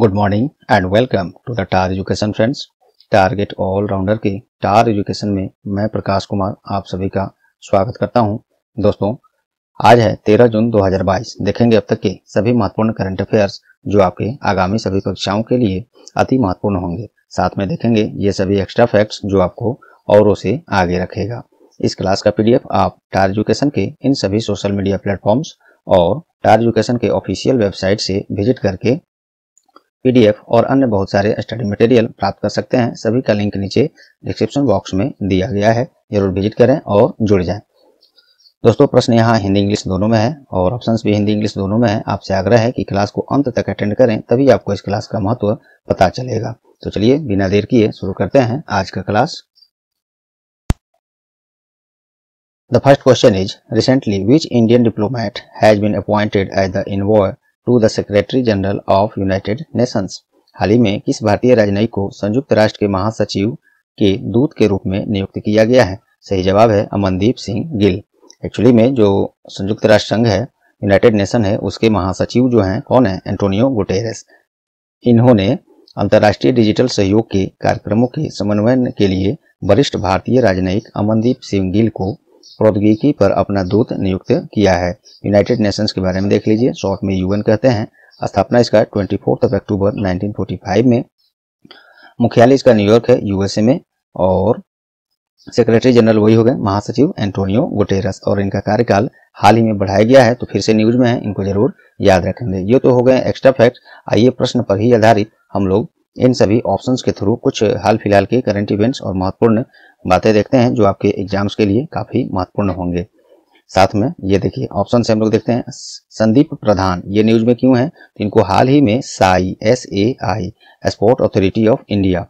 Good morning and welcome to the tar education friends target all rounder के tar education में मैं प्रकाश कुमार आप सभी का स्वागत करता हूं दोस्तों आज है 13 जून 2022 देखेंगे अब तक के सभी महत्वपूर्ण करंट अफेयर्स जो आपके आगामी सभी कक्षाओं के लिए अति महत्वपूर्ण होंगे साथ में देखेंगे ये सभी एक्स्ट्रा फैक्ट्स जो आपको औरों से आगे रखेगा इस क्लास का पीडीएफ आप टार एजुकेशन के इन सभी सोशल मीडिया प्लेटफॉर्म्स और टार एजुकेशन के ऑफिशियल वेबसाइट से विजिट करके पीडीएफ और अन्य बहुत सारे स्टडी मटेरियल प्राप्त कर सकते हैं सभी का लिंक नीचे डिस्क्रिप्शन बॉक्स में दिया गया है जरूर विजिट करें और जुड़ जाएं दोस्तों प्रश्न यहाँ हिंदी इंग्लिश दोनों में है और ऑप्शंस भी हिंदी इंग्लिश दोनों में है आपसे आग्रह है कि क्लास को अंत तक अटेंड करें तभी आपको इस क्लास का महत्व पता चलेगा तो चलिए बिना देर किए शुरू करते हैं आज का class the first question is recently which Indian diplomat has been appointed as the envoy to the secretary general of United Nations हाल ही में किस भारतीय राजनयिक को संयुक्त राष्ट्र के महासचिव के दूत के रूप में नियुक्त किया गया है सही जवाब है अमनदीप सिंह गिल एक्चुअली में जो संयुक्त राष्ट्र संघ है यूनाइटेड नेशन है उसके महासचिव जो हैं कौन है एंटोनियो गुटेरस इन्होंने अंतर्राष्ट्रीय डिजिटल सहयोग के कार्यक्रमों के समन्वयन के लिए वरिष्ठ भारतीय राजनयिक अमनदीप सिंह गिल को प्रौद्योगिकी पर अपना दूत नियुक्त किया है यूनाइटेड नेशंस के बारे में देख लीजिए शॉर्ट में यूएन कहते हैं स्थापना इसका ट्वेंटी ऑफ अक्टूबर 1945 में मुख्यालय इसका न्यूयॉर्क है यूएसए में और सेक्रेटरी जनरल वही हो गए महासचिव एंटोनियो गुटेरस और इनका कार्यकाल हाल ही में बढ़ाया गया है तो फिर से न्यूज में है इनको जरूर याद रखेंगे ये तो हो गए एक्स्ट्रा फैक्ट आइए प्रश्न पर ही आधारित हम लोग इन सभी ऑप्शन के थ्रू कुछ हाल फिलहाल के करंट इवेंट्स और महत्वपूर्ण बातें देखते हैं जो आपके एग्जाम्स के लिए काफी महत्वपूर्ण होंगे साथ में ये देखिए ऑप्शन से हम लोग देखते हैं संदीप प्रधान ये न्यूज में क्यों है इनको हाल ही में SAI S A I sport authority of India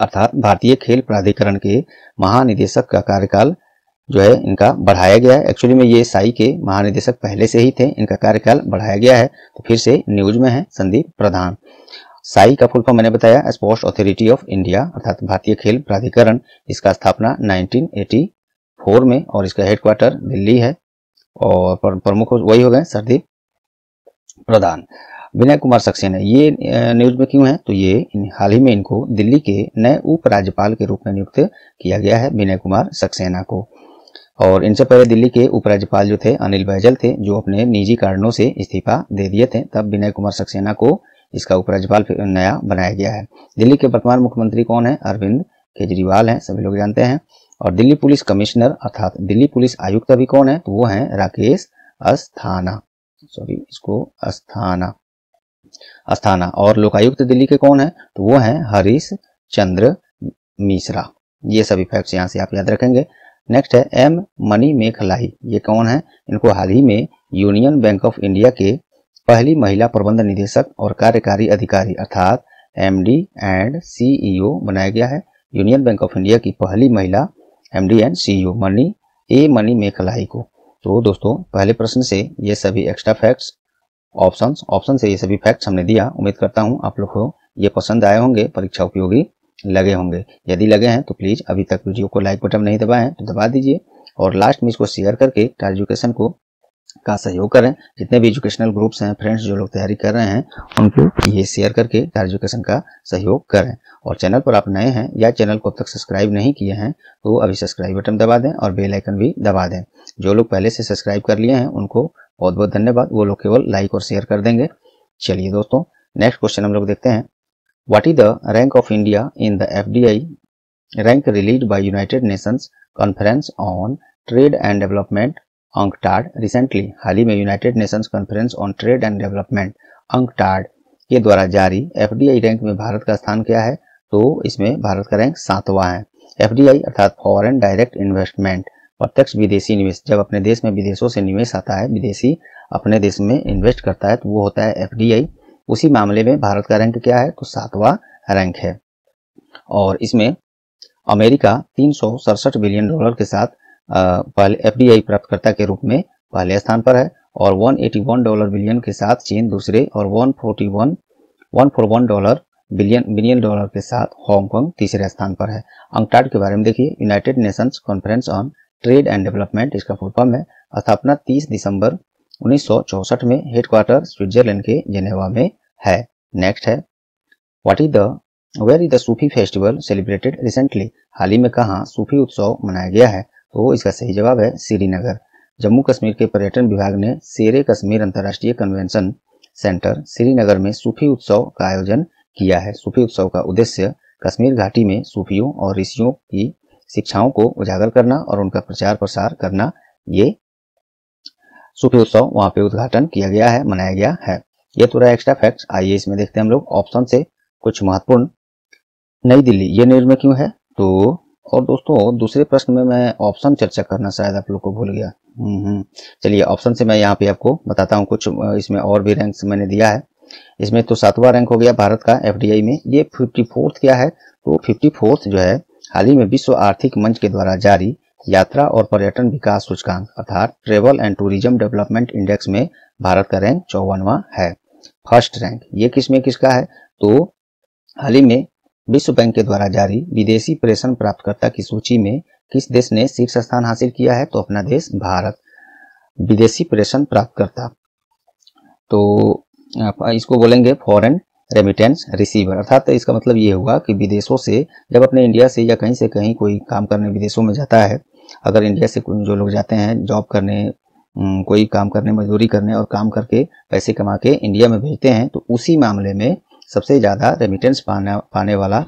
अर्थात भारतीय खेल प्राधिकरण के महानिदेशक का कार्यकाल जो है इनका बढ़ाया गया है एक्चुअली में ये साई के महानिदेशक पहले से ही थे इनका कार्यकाल बढ़ाया गया है तो फिर से न्यूज में है संदीप प्रधान साई का फुल फॉर्म मैंने बताया स्पोर्ट्स अथॉरिटी ऑफ इंडिया अर्थात भारतीय खेल प्राधिकरण इसका स्थापना 1984 में और इसका हेडक्वार्टर दिल्ली है और प्रमुख वही हो गए सरदीप प्रधान विनय कुमार सक्सेना ये न्यूज में क्यों है तो ये हाल ही में इनको दिल्ली के नए उपराज्यपाल के रूप में नियुक्त किया गया है विनय कुमार सक्सेना को और इनसे पहले दिल्ली के उपराज्यपाल जो थे अनिल बैजल थे जो अपने निजी कारणों से इस्तीफा दे दिए थे तब विनय कुमार सक्सेना को जिसका उपराज्यपाल नया बनाया गया है दिल्ली के वर्तमान मुख्यमंत्री कौन है अरविंद केजरीवाल हैं सभी लोग जानते हैं और दिल्ली पुलिस कमिश्नर अर्थात दिल्ली पुलिस आयुक्त भी कौन है तो वो है राकेश अस्थाना सॉरी इसको अस्थाना अस्थाना और लोकायुक्त दिल्ली के कौन है तो वो है हरीश चंद्र मिश्रा ये सभी फैक्ट्स यहाँ से आप याद रखेंगे नेक्स्ट है एम मनी मेखलाई ये कौन है इनको हाल ही में यूनियन बैंक ऑफ इंडिया के पहली महिला प्रबंध निदेशक और कार्यकारी अधिकारी अर्थात एमडी एंड सीईओ बनाया गया है यूनियन बैंक ऑफ इंडिया की पहली महिला MD and CEO Mani A Mani Mekhalai को तो दोस्तों पहले प्रश्न से ये सभी एक्स्ट्रा फैक्ट्स ऑप्शन ऑप्शन से ये सभी फैक्ट्स हमने दिया उम्मीद करता हूँ आप लोग को ये पसंद आए होंगे परीक्षा उपयोगी लगे होंगे यदि लगे हैं तो प्लीज़ अभी तक वीडियो को लाइक बटन नहीं दबाए तो दबा दीजिए और लास्ट में इसको शेयर करके एजुकेशन को का सहयोग करें जितने भी एजुकेशनल ग्रुप्स हैं फ्रेंड्स जो लोग तैयारी कर रहे हैं उनको ये शेयर करके हायर एजुकेशन का सहयोग करें और चैनल पर आप नए हैं या चैनल को अब तक सब्सक्राइब नहीं किए हैं तो अभी सब्सक्राइब बटन दबा दें और बेल आइकन भी दबा दें जो लोग पहले से सब्सक्राइब कर लिए हैं उनको बहुत बहुत धन्यवाद वो लोग केवल लाइक और शेयर कर देंगे चलिए दोस्तों नेक्स्ट क्वेश्चन हम लोग देखते हैं what is the rank of India in the F rank release by United Nations conference on trade and development UNCTAD recently हाल ही में United Nations conference on trade and development UNCTAD के द्वारा जारी एफ रैंक में भारत का स्थान क्या है तो इसमें भारत का रैंक सातवां है एफ अर्थात फॉरन डायरेक्ट इन्वेस्टमेंट प्रत्यक्ष विदेशी निवेश जब अपने देश में विदेशों से निवेश आता है विदेशी अपने देश में इन्वेस्ट करता है तो वो होता है एफ उसी मामले में भारत का रैंक क्या है तो सातवां रैंक है और इसमें अमेरिका तीन बिलियन डॉलर के साथ एफ प्राप्तकर्ता के रूप में पहले स्थान पर है और 181 डॉलर बिलियन के साथ चीन दूसरे और 141 141 डॉलर बिलियन बिलियन डॉलर के साथ हांगकांग तीसरे स्थान पर है अंकटाड के बारे में देखिए United Nations conference on trade and development इसका फुल है स्थापना 30 दिसंबर 1964 में हेडक्वार्टर स्विट्जरलैंड के जेनेवा में है नेक्स्ट है what is the where is the Sufi festival celebrated recently हाल ही में कहा सूफी उत्सव मनाया गया है तो इसका सही जवाब है श्रीनगर जम्मू कश्मीर के पर्यटन विभाग ने शेर कश्मीर अंतर्राष्ट्रीय कन्वेंशन सेंटर श्रीनगर में सूफी उत्सव का आयोजन किया है सूफी उत्सव का उद्देश्य कश्मीर घाटी में सूफियों और ऋषियों की शिक्षाओं को उजागर करना और उनका प्रचार प्रसार करना ये सूफी उत्सव वहां पे उद्घाटन किया गया है मनाया गया है ये थोड़ा एक्स्ट्रा फैक्ट आइए इसमें देखते हैं हम लोग ऑप्शन से कुछ महत्वपूर्ण नई दिल्ली ये निर्णय क्यों है तो और दोस्तों दूसरे प्रश्न में मैं ऑप्शन चर्चा करना शायद आप लोग को भूल गया हम्म, हम्म। चलिए ऑप्शन से मैं यहाँ पे आपको बताता हूँ कुछ इसमें और भी रैंक्स मैंने दिया है इसमें तो सातवां रैंक हो गया भारत का एफ में ये फिफ्टी क्या है तो फिफ्टी जो है हाल ही में विश्व आर्थिक मंच के द्वारा जारी यात्रा और पर्यटन विकास सूचकांक अर्थात travel and tourism development index में भारत का रैंक चौवनवा है फर्स्ट रैंक ये किसमें किसका है तो हाल ही में विश्व बैंक के द्वारा जारी विदेशी प्रेषण प्राप्तकर्ता की सूची में किस देश ने शीर्ष स्थान हासिल किया है तो अपना देश भारत विदेशी प्रेषण प्राप्तकर्ता तो इसको बोलेंगे फॉरेन रेमिटेंस रिसीवर अर्थात तो इसका मतलब ये हुआ कि विदेशों से जब अपने इंडिया से या कहीं से कहीं कोई काम करने विदेशों में जाता है अगर इंडिया से जो लोग जाते हैं जॉब करने कोई काम करने मजदूरी करने और काम करके पैसे कमा के इंडिया में भेजते हैं तो उसी मामले में सबसे ज़्यादा रेमिटेंस पाने पाने वाला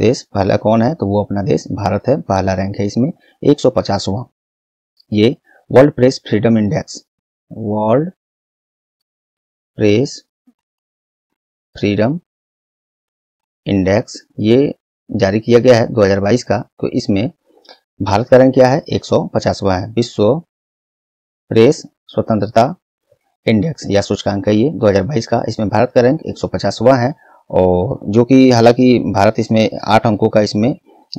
देश पहला कौन है तो वो अपना देश भारत है पहला रैंक है इसमें एक सौ पचासवा ये world press freedom index world press freedom index ये जारी किया गया है 2022 का तो इसमें भारत का रैंक क्या है एक सौ पचासवा है विश्व प्रेस स्वतंत्रता इंडेक्स या सूचकांक है ये 2022 का इसमें भारत का रैंक 150वां है और जो कि हालांकि भारत इसमें आठ अंकों का इसमें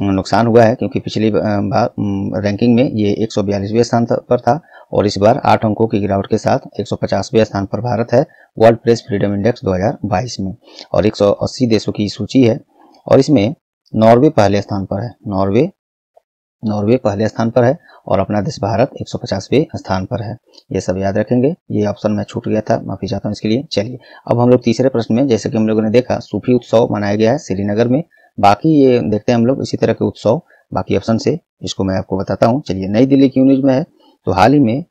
नुकसान हुआ है क्योंकि पिछली रैंकिंग में ये एक स्थान पर था और इस बार आठ अंकों की गिरावट के साथ एक स्थान पर भारत है वर्ल्ड प्रेस फ्रीडम इंडेक्स 2022 में और 180 देशों की सूची है और इसमें नॉर्वे पहले स्थान पर है नॉर्वे नॉर्वे पहले स्थान पर है और अपना देश भारत एक स्थान पर है ये सब याद रखेंगे ये ऑप्शन में छूट गया था माफी चाहता हूँ इसके लिए चलिए अब हम लोग तीसरे प्रश्न में जैसे कि हम लोगों ने देखा सूफी उत्सव मनाया गया है श्रीनगर में बाकी ये देखते हैं हम लोग इसी तरह के उत्सव बाकी ऑप्शन से इसको मैं आपको बताता हूँ चलिए नई दिल्ली की न्यूज में है तो हाल ही में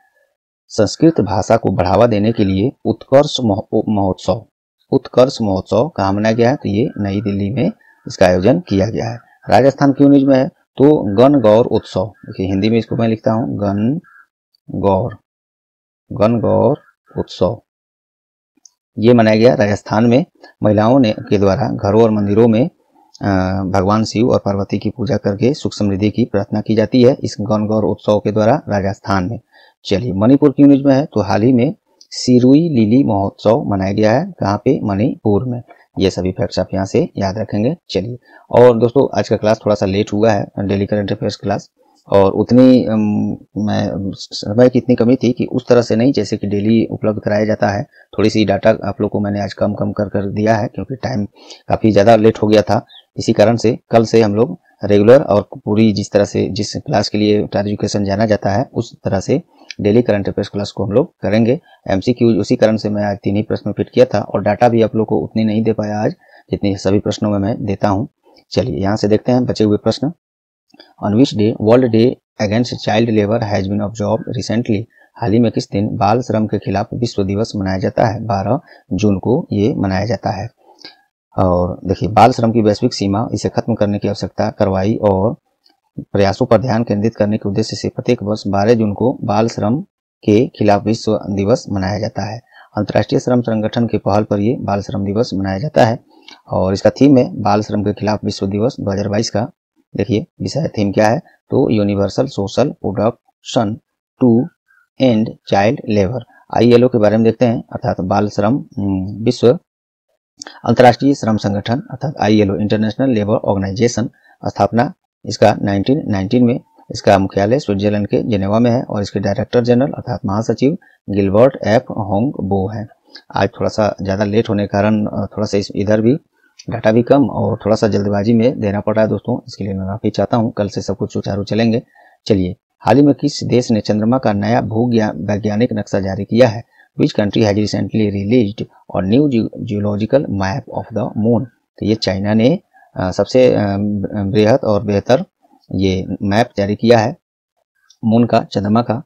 संस्कृत भाषा को बढ़ावा देने के लिए उत्कर्ष महोत्सव उत्कर्ष महोत्सव कहा मनाया गया है तो ये नई दिल्ली में इसका आयोजन किया गया है राजस्थान की न्यूज में है तो गण गौर उत्सव देखिए हिंदी में इसको मैं लिखता हूँ गण गौर गण गौर उत्सव ये मनाया गया राजस्थान में महिलाओं ने के द्वारा घरों और मंदिरों में भगवान शिव और पार्वती की पूजा करके सुख समृद्धि की प्रार्थना की जाती है इस गण गौर उत्सव के द्वारा राजस्थान में चलिए मणिपुर की न्यूज में है तो हाल ही में सिरुई लीली महोत्सव मनाया गया है कहाँ पे मणिपुर में ये सभी फैक्ट्स आप यहाँ से याद रखेंगे चलिए और दोस्तों आज का क्लास थोड़ा सा लेट हुआ है डेली करंट अफेयर्स क्लास और उतनी मैं समय की इतनी कमी थी कि उस तरह से नहीं जैसे कि डेली उपलब्ध कराया जाता है थोड़ी सी डाटा आप लोग को मैंने आज कम कम कर कर दिया है क्योंकि टाइम काफ़ी ज़्यादा लेट हो गया था इसी कारण से कल से हम लोग रेगुलर और पूरी जिस तरह से जिस क्लास के लिए एजुकेशन जाना जाता है उस तरह से डेली करंट अफेयर्स क्लास को हम लोग करेंगे एमसीक्यू उसी कारण से मैं आज तीन ही प्रश्न फिट किया था और डाटा भी आप लोग को उतनी नहीं दे पाया आज जितनी सभी प्रश्नों में मैं देता हूँ चलिए यहाँ से देखते हैं बचे हुए प्रश्न on which day world day against child labour has been observe recently हाल ही में किस दिन बाल श्रम के खिलाफ विश्व दिवस मनाया जाता है 12 जून को ये मनाया जाता है और देखिए बाल श्रम की वैश्विक सीमा इसे खत्म करने की आवश्यकता करवाई और प्रयासों पर ध्यान केंद्रित करने के उद्देश्य से प्रत्येक वर्ष बारह जून को बाल श्रम के खिलाफ विश्व दिवस मनाया जाता है अंतर्राष्ट्रीय श्रम संगठन के पहल पर ये बाल श्रम दिवस मनाया जाता है और इसका थीम है बाल श्रम के खिलाफ विश्व दिवस 2022 का देखिए विषय थीम क्या है तो universal social production to end child labour ILO के बारे में देखते हैं अर्थात बाल श्रम हम्म, विश्व अंतर्राष्ट्रीय श्रम संगठन अर्थात आईएलओ इंटरनेशनल लेबर ऑर्गेनाइजेशन स्थापना इसका 1919 में इसका मुख्यालय स्विट्जरलैंड के जेनेवा में है और इसके डायरेक्टर जनरल अर्थात महासचिव गिलबर्ट एफ होंग बो है आज थोड़ा सा ज़्यादा लेट होने के कारण थोड़ा सा इधर भी डाटा भी कम और थोड़ा सा जल्दबाजी में देना पड़ रहा है दोस्तों इसके लिए मैं माफ़ी चाहता हूँ कल से सब कुछ सुचारू चलेंगे चलिए हाल ही में किस देश ने चंद्रमा का नया भू वैज्ञानिक नक्शा जारी किया है which country has recently release or new geological map of the moon तो ये चाइना ने सबसे बेहद और बेहतर ये मैप जारी किया है मून का चंद्रमा का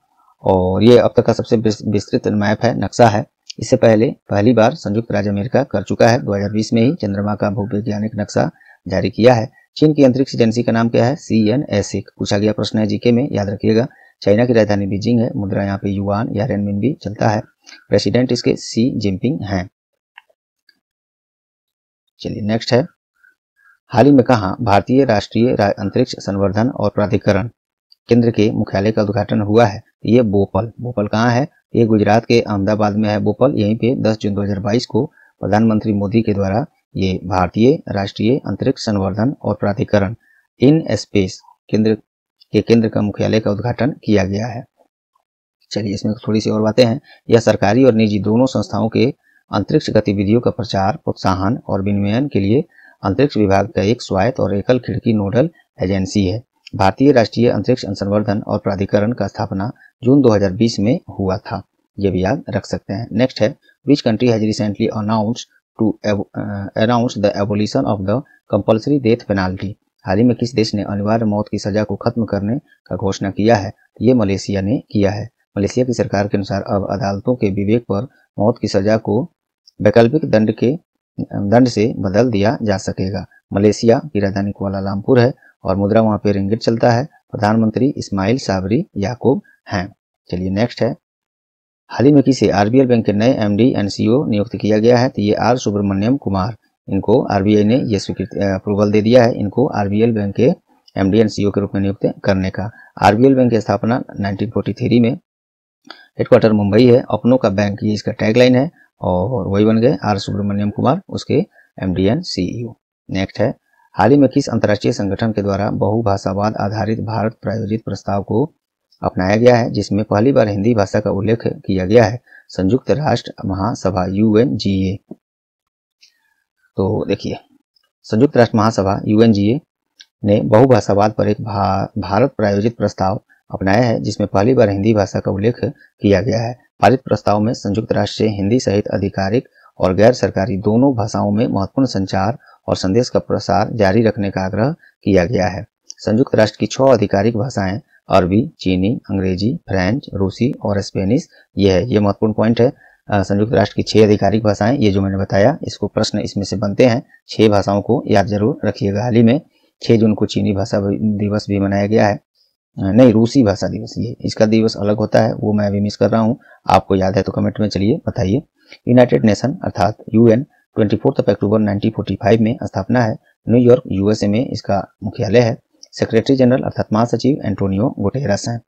और ये अब तक का सबसे विस्तृत मैप है नक्शा है इससे पहले पहली बार संयुक्त राज्य अमेरिका कर चुका है 2020 में ही चंद्रमा का भूवैज्ञानिक नक्शा जारी किया है चीन की अंतरिक्ष एजेंसी का नाम क्या है सी एन एस एक पूछा गया प्रश्न है जीके में याद रखिएगा चाइना की राजधानी बीजिंग है मुद्रा यहाँ पे युवान या रेनमिन भी चलता है प्रेसिडेंट इसके सी जिनपिंग है चलिए नेक्स्ट है हाल ही में कहा भारतीय राष्ट्रीय अंतरिक्ष संवर्धन और प्राधिकरण केंद्र के मुख्यालय का उद्घाटन हुआ है ये बोपल बोपल कहाँ है ये गुजरात के अहमदाबाद में है बोपल यहीं पे 10 जून 2022 को प्रधानमंत्री मोदी के द्वारा ये भारतीय राष्ट्रीय अंतरिक्ष संवर्धन और प्राधिकरण इन स्पेस केंद्र के केंद्र का मुख्यालय का उद्घाटन किया गया है चलिए इसमें थोड़ी सी और बातें हैं यह सरकारी और निजी दोनों संस्थाओं के अंतरिक्ष गतिविधियों का प्रचार प्रोत्साहन और विनिमयन के लिए अंतरिक्ष विभाग का एक स्वायत्त और एकल खिड़की नोडल एजेंसी है भारतीय राष्ट्रीय अंतरिक्ष अनुसंवर्धन और प्राधिकरण का स्थापना जून 2020 में हुआ था ये भी याद रख सकते हैं नेक्स्ट है which country has recently announce to announce the evolution of the compulsory death penalty हाल ही में किस देश ने अनिवार्य मौत की सजा को खत्म करने का घोषणा किया है ये मलेशिया ने किया है मलेशिया की सरकार के अनुसार अब अदालतों के विवेक पर मौत की सजा को वैकल्पिक दंड के दंड से बदल दिया जा सकेगा मलेशिया की राजधानी कोलालमपुर है और मुद्रा वहाँ पे रिंगिट चलता है प्रधानमंत्री इस्माइल साबरी याकूब हैं चलिए नेक्स्ट है हाल ही में किसी आरबीएल बैंक के नए एमडी एंड e नियुक्त किया गया है तो ये आर सुब्रमण्यम कुमार इनको आरबीआई ने ये स्वीकृति अप्रूवल दे दिया है इनको आरबीएल बैंक के एमडी एंड सीईओ के रूप में नियुक्त करने का आरबीएल बैंक की स्थापना 1943 में हेडक्वार्टर मुंबई है अपनो का बैंक ये इसका टैगलाइन है और वही बन गए आर सुब्रमण्यम कुमार उसके M D and CEO next है हाल ही में किस अंतर्राष्ट्रीय संगठन के द्वारा बहुभाषावाद आधारित भारत प्रायोजित प्रस्ताव को अपनाया गया है जिसमें पहली बार हिंदी भाषा का उल्लेख किया गया है संयुक्त राष्ट्र महासभा ए तो देखिए संयुक्त राष्ट्र महासभा ए ने बहुभाषावाद पर एक भा, भारत प्रायोजित प्रस्ताव अपनाया है जिसमें पहली बार हिंदी भाषा का उल्लेख किया गया है पारित प्रस्ताव में संयुक्त राष्ट्र से हिंदी सहित आधिकारिक और गैर सरकारी दोनों भाषाओं में महत्वपूर्ण संचार और संदेश का प्रसार जारी रखने का आग्रह किया गया है संयुक्त राष्ट्र की छह आधिकारिक भाषाएं अरबी चीनी अंग्रेजी फ्रेंच रूसी और स्पेनिश ये है ये महत्वपूर्ण पॉइंट है संयुक्त राष्ट्र की छह आधिकारिक भाषाएं ये जो मैंने बताया इसको प्रश्न इसमें से बनते हैं छह भाषाओं को याद जरूर रखिएगा हाल ही में छह जून को चीनी भाषा दिवस भी मनाया गया है नहीं रूसी भाषा दिवस ये इसका दिवस अलग होता है वो मैं अभी मिस कर रहा हूँ आपको याद है तो कमेंट में चलिए बताइए यूनाइटेड नेशन अर्थात यूएन ऑफ अक्टूबर 1945 में स्थापना है न्यूयॉर्क यूएसए में इसका मुख्यालय है सेक्रेटरी जनरल अर्थात महासचिव एंटोनियो गुटेरस हैं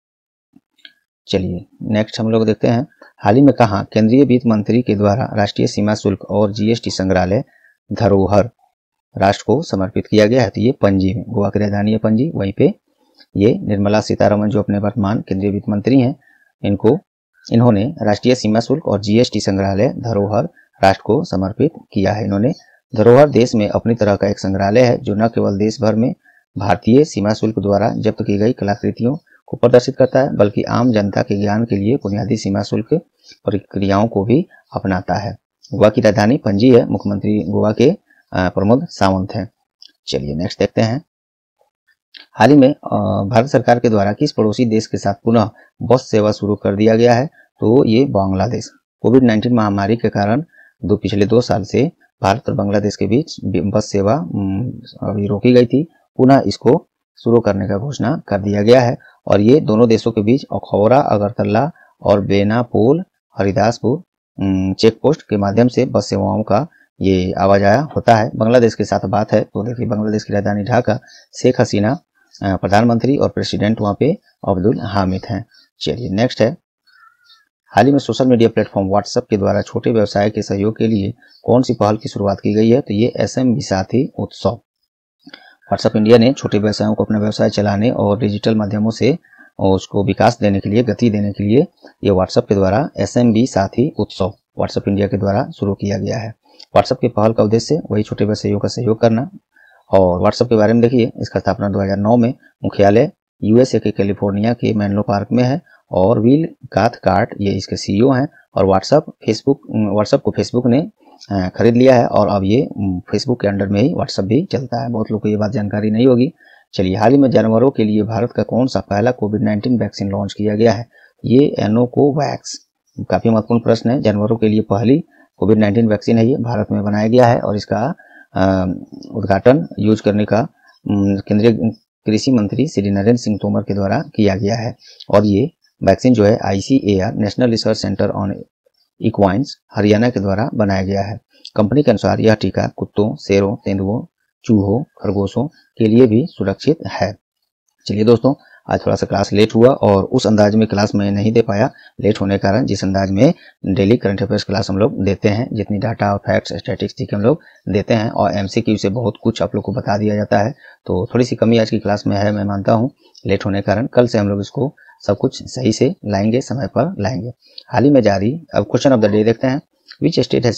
चलिए नेक्स्ट हम लोग देखते हैं हाल ही में कहा केंद्रीय वित्त मंत्री के द्वारा राष्ट्रीय सीमा शुल्क और जीएसटी संग्रहालय धरोहर राष्ट्र को समर्पित किया गया है तो ये पंजी में गोवा की राजधानी है पंजी वहीं पे ये निर्मला सीतारमन जो अपने वर्तमान केंद्रीय वित्त मंत्री हैं इनको इन्होंने राष्ट्रीय सीमा शुल्क और जीएसटी संग्रहालय धरोहर राष्ट्र को समर्पित किया है इन्होंने धरोहर देश में अपनी तरह का एक संग्रहालय है जो न केवल देश भर में भारतीय सीमा शुल्क द्वारा जब्त की गई कलाकृतियों को प्रदर्शित करता है बल्कि आम जनता के ज्ञान के लिए बुनियादी सीमा शुल्क प्रक्रियाओं को भी अपनाता है गोवा की राजधानी पंजी है मुख्यमंत्री गोवा के प्रमोद सावंत हैं चलिए नेक्स्ट देखते हैं हाल ही में भारत सरकार के द्वारा किस पड़ोसी देश के साथ पुनः बस सेवा शुरू कर दिया गया है तो ये बांग्लादेश कोविड 19 महामारी के कारण दो पिछले दो साल से भारत और बांग्लादेश के बीच बस सेवा अभी रोकी गई थी पुनः इसको शुरू करने का घोषणा कर दिया गया है और ये दोनों देशों के बीच अखौरा अगरतला और बेनापोल हरिदासपुर चेक पोस्ट के माध्यम से बस सेवाओं का ये आवाजाया होता है बांग्लादेश के साथ बात है तो देखिए बांग्लादेश की राजधानी ढाका शेख हसीना प्रधानमंत्री और प्रेसिडेंट वहाँ पे अब्दुल हामिद हैं चलिए नेक्स्ट है हाल ही में सोशल मीडिया प्लेटफॉर्म व्हाट्सएप के द्वारा छोटे व्यवसाय के सहयोग के लिए कौन सी पहल की शुरुआत की गई है तो ये एस एम साथी उत्सव व्हाट्सएप इंडिया ने छोटे व्यवसायों को अपना व्यवसाय चलाने और डिजिटल माध्यमों से उसको विकास देने के लिए गति देने के लिए ये व्हाट्सएप के द्वारा एस साथी उत्सव व्हाट्सएप इंडिया के द्वारा शुरू किया गया है व्हाट्सएप के पहल का उद्देश्य वही छोटे व्यवसायों का सहयोग करना और व्हाट्सएप के बारे में देखिए इसका स्थापना 2009 में मुख्यालय यूएसए के कैलिफोर्निया के मैनलो पार्क में है और विल काथ कार्ट ये इसके सीईओ e हैं और व्हाट्सअप फेसबुक व्हाट्सएप को फेसबुक ने खरीद लिया है और अब ये फेसबुक के अंडर में ही व्हाट्सअप भी चलता है बहुत लोग को ये बात जानकारी नहीं होगी चलिए हाल ही में जानवरों के लिए भारत का कौन सा पहला कोविड नाइन्टीन वैक्सीन लॉन्च किया गया है ये एनो को वैक्स काफ़ी महत्वपूर्ण प्रश्न है जानवरों के लिए पहली कोविड नाइन्टीन वैक्सीन है ये भारत में बनाया गया है और इसका उद्घाटन यूज करने का केंद्रीय कृषि मंत्री श्री नरेंद्र सिंह तोमर के द्वारा किया गया है और ये वैक्सीन जो है ICAR national research centre on equines Haryana के द्वारा बनाया गया है कंपनी के अनुसार यह टीका कुत्तों शेरों तेंदुओं चूहों खरगोशों के लिए भी सुरक्षित है चलिए दोस्तों आज थोड़ा सा क्लास लेट हुआ और उस अंदाज में क्लास में नहीं दे पाया लेट होने के कारण जिस अंदाज में डेली करंट अफेयर्स क्लास हम लोग देते हैं जितनी डाटा और फैक्ट्स स्टैटिक्स थी हम लोग देते हैं और एम से बहुत कुछ आप लोग को बता दिया जाता है तो थोड़ी सी कमी आज की क्लास में है मैं मानता हूँ लेट होने के कारण कल से हम लोग इसको सब कुछ सही से लाएंगे समय पर लाएंगे हाल ही में जारी अब क्वेश्चन ऑफ द डे देखते हैं विच स्टेट है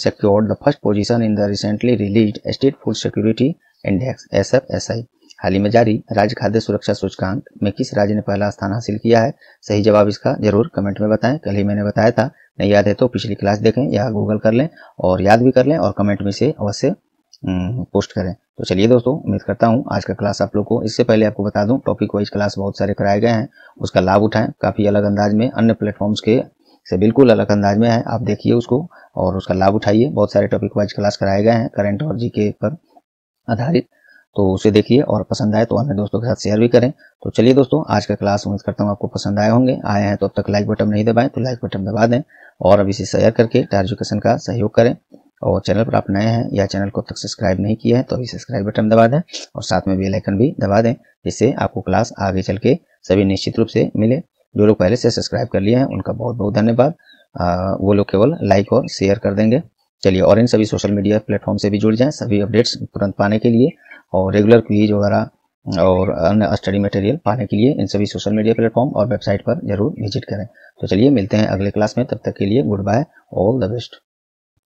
first position in the recently release state food security index S F S I हाल ही में जारी राज्य खाद्य सुरक्षा सूचकांक में किस राज्य ने पहला स्थान हासिल किया है सही जवाब इसका जरूर कमेंट में बताएं कल ही मैंने बताया था नहीं याद है तो पिछली क्लास देखें या गूगल कर लें और याद भी कर लें और कमेंट में से अवश्य हम्म, पोस्ट करें तो चलिए दोस्तों उम्मीद करता हूँ आज का क्लास आप लोग को इससे पहले आपको बता दूँ टॉपिक वाइज क्लास बहुत सारे कराए गए हैं उसका लाभ उठाएं काफ़ी अलग अंदाज में अन्य प्लेटफॉर्म्स के से बिल्कुल अलग अंदाज में है आप देखिए उसको और उसका लाभ उठाइए बहुत सारे टॉपिक वाइज क्लास कराए गए हैं करंट और जीके पर आधारित तो उसे देखिए और पसंद आए तो अन्य दोस्तों के साथ शेयर भी करें तो चलिए दोस्तों आज का क्लास उम्मीद करता हूँ आपको पसंद आए होंगे आए हैं तो अब तक लाइक बटन नहीं दबाएं तो लाइक बटन दबा दें और अब इसे शेयर करके टायर एजुकेशन का सहयोग करें और चैनल पर आप नए हैं या चैनल को अब तक सब्सक्राइब नहीं किया है तो अभी सब्सक्राइब बटन दबा दें और साथ में बेल आइकन भी दबा दें जिससे आपको क्लास आगे चल के सभी निश्चित रूप से मिले जो लोग पहले से सब्सक्राइब कर लिए हैं उनका बहुत बहुत धन्यवाद वो लोग केवल लाइक और शेयर कर देंगे चलिए और इन सभी सोशल मीडिया प्लेटफॉर्म से भी जुड़ जाएं सभी अपडेट्स तुरंत पाने के लिए और रेगुलर क्वीज वगैरह और अन्य स्टडी मटेरियल पाने के लिए इन सभी सोशल मीडिया प्लेटफॉर्म और वेबसाइट पर जरूर विजिट करें तो चलिए मिलते हैं अगले क्लास में तब तक के लिए good bye all the best